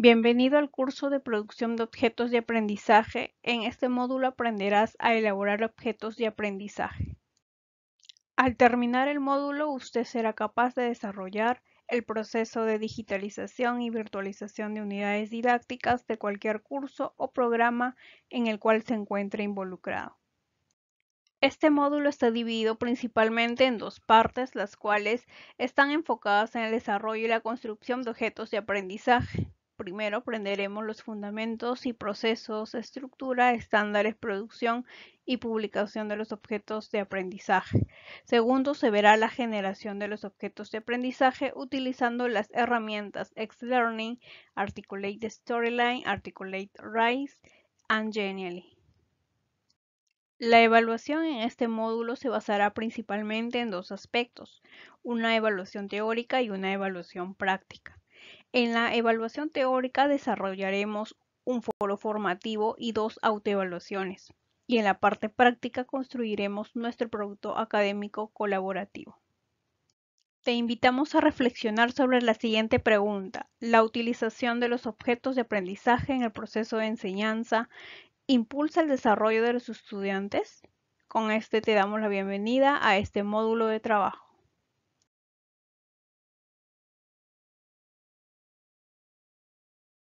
Bienvenido al curso de producción de objetos de aprendizaje. En este módulo aprenderás a elaborar objetos de aprendizaje. Al terminar el módulo, usted será capaz de desarrollar el proceso de digitalización y virtualización de unidades didácticas de cualquier curso o programa en el cual se encuentre involucrado. Este módulo está dividido principalmente en dos partes, las cuales están enfocadas en el desarrollo y la construcción de objetos de aprendizaje. Primero aprenderemos los fundamentos y procesos, estructura, estándares, producción y publicación de los objetos de aprendizaje. Segundo, se verá la generación de los objetos de aprendizaje utilizando las herramientas X-Learning, Articulate Storyline, Articulate Rise and Genially. La evaluación en este módulo se basará principalmente en dos aspectos, una evaluación teórica y una evaluación práctica. En la evaluación teórica desarrollaremos un foro formativo y dos autoevaluaciones. Y en la parte práctica construiremos nuestro producto académico colaborativo. Te invitamos a reflexionar sobre la siguiente pregunta. La utilización de los objetos de aprendizaje en el proceso de enseñanza impulsa el desarrollo de los estudiantes. Con este te damos la bienvenida a este módulo de trabajo.